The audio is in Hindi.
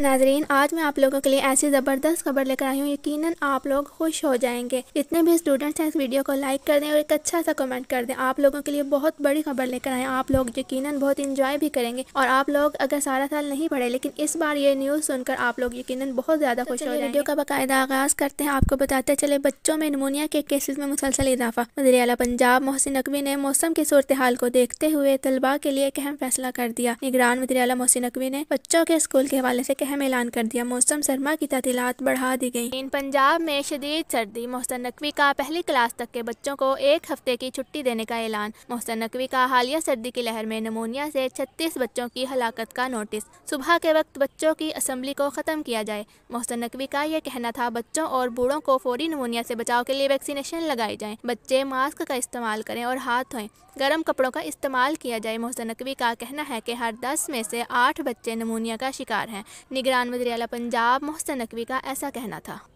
नाजरीन आज मैं आप लोगों के लिए ऐसी ज़बरदस्त खबर लेकर आई हूँ यकीनन आप लोग खुश हो जाएंगे इतने भी स्टूडेंट्स हैं इस वीडियो को लाइक कर दें और एक अच्छा सा कमेंट कर दें आप लोगों के लिए बहुत बड़ी खबर लेकर आए आप लोग यकीनन बहुत इंजॉय भी करेंगे और आप लोग अगर सारा साल नहीं पढ़े लेकिन इस बार ये न्यूज़ सुनकर आप लोग यकीन बहुत ज़्यादा खुश हो वीडियो का बाकायदा आगाज़ करते हैं आपको बताते चले बच्चों में नमोनिया के केसेज में मुसलसल इजाफा वजी पंजाब मोहसिन नकवी ने मौसम की सूरत हाल को देखते हुए तलबा के लिए एक अहम फैसला कर दिया निगरान वजी मोहसिन नकवी ने बच्चों के स्कूल के हवाले से अहम ऐलान कर दिया मौसम सरमा की तातीलत बढ़ा दी गई इन पंजाब में शदीद सर्दी मोहसन नकवी का पहली क्लास तक के बच्चों को एक हफ्ते की छुट्टी देने का ऐलान मोहसन नकवी का हालिया सर्दी की लहर में नमोनिया से छत्तीस बच्चों की हलाकत का नोटिस सुबह के वक्त बच्चों की असम्बली को ख़त्म किया जाए मोहसन नकवी का यह कहना था बच्चों और बूढ़ों को फौरी नमोनिया से बचाव के लिए वैक्सीनेशन लगाई जाए बच्चे मास्क का इस्तेमाल करें और हाथ धोए गर्म कपड़ों का इस्तेमाल किया जाए मोहसन नकवी का कहना है कि हर दस में से आठ बच्चे नमोनिया का शिकार हैं निगरान वजी पंजाब मोहसन नकवी का ऐसा कहना था